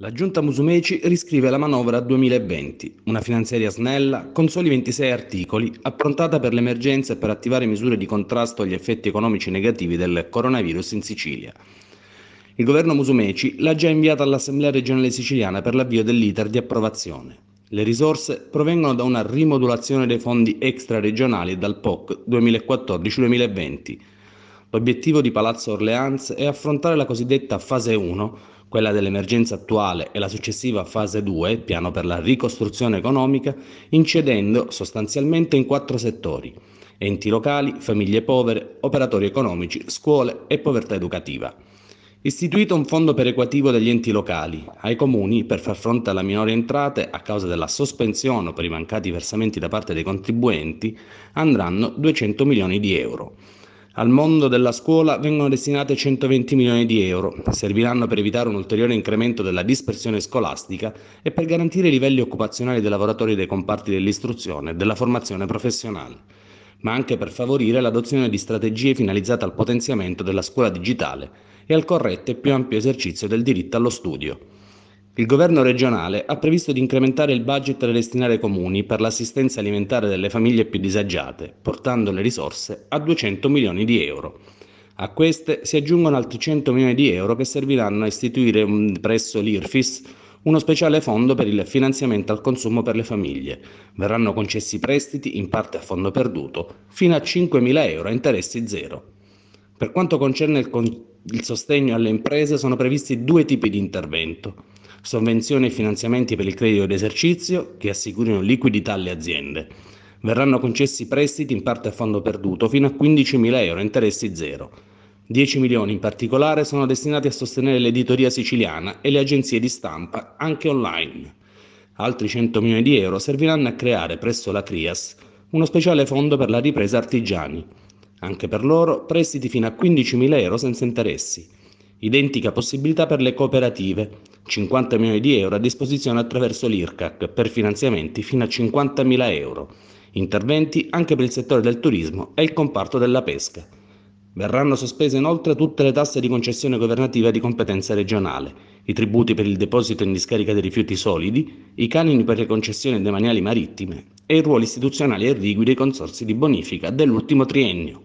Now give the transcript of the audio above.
La giunta Musumeci riscrive la manovra 2020, una finanziaria snella con soli 26 articoli, approntata per l'emergenza e per attivare misure di contrasto agli effetti economici negativi del coronavirus in Sicilia. Il governo Musumeci l'ha già inviata all'Assemblea regionale siciliana per l'avvio dell'iter di approvazione. Le risorse provengono da una rimodulazione dei fondi extraregionali e dal POC 2014-2020. L'obiettivo di Palazzo Orleans è affrontare la cosiddetta fase 1 quella dell'emergenza attuale e la successiva fase 2, piano per la ricostruzione economica, incedendo sostanzialmente in quattro settori, enti locali, famiglie povere, operatori economici, scuole e povertà educativa. Istituito un fondo perequativo degli enti locali ai comuni per far fronte alla minore entrate a causa della sospensione o per i mancati versamenti da parte dei contribuenti, andranno 200 milioni di euro. Al mondo della scuola vengono destinate 120 milioni di euro, serviranno per evitare un ulteriore incremento della dispersione scolastica e per garantire i livelli occupazionali dei lavoratori dei comparti dell'istruzione e della formazione professionale, ma anche per favorire l'adozione di strategie finalizzate al potenziamento della scuola digitale e al corretto e più ampio esercizio del diritto allo studio. Il governo regionale ha previsto di incrementare il budget da destinare ai comuni per l'assistenza alimentare delle famiglie più disagiate, portando le risorse a 200 milioni di euro. A queste si aggiungono altri 100 milioni di euro che serviranno a istituire mm, presso l'IRFIS uno speciale fondo per il finanziamento al consumo per le famiglie. Verranno concessi prestiti in parte a fondo perduto fino a 5.000 euro a interessi zero. Per quanto concerne il, con- il sostegno alle imprese sono previsti due tipi di intervento sovvenzioni e finanziamenti per il credito d'esercizio che assicurino liquidità alle aziende. Verranno concessi prestiti in parte a fondo perduto fino a 15.000 euro, interessi zero. 10 milioni in particolare sono destinati a sostenere l'editoria siciliana e le agenzie di stampa, anche online. Altri 100 milioni di euro serviranno a creare presso la CRIAS uno speciale fondo per la ripresa artigiani. Anche per loro prestiti fino a 15.000 euro senza interessi. Identica possibilità per le cooperative. 50 milioni di euro a disposizione attraverso l'IRCAC per finanziamenti fino a 50.000 euro, interventi anche per il settore del turismo e il comparto della pesca. Verranno sospese inoltre tutte le tasse di concessione governativa di competenza regionale, i tributi per il deposito in discarica dei rifiuti solidi, i canini per le concessioni demaniali marittime e i ruoli istituzionali e rigui dei consorsi di bonifica dell'ultimo triennio.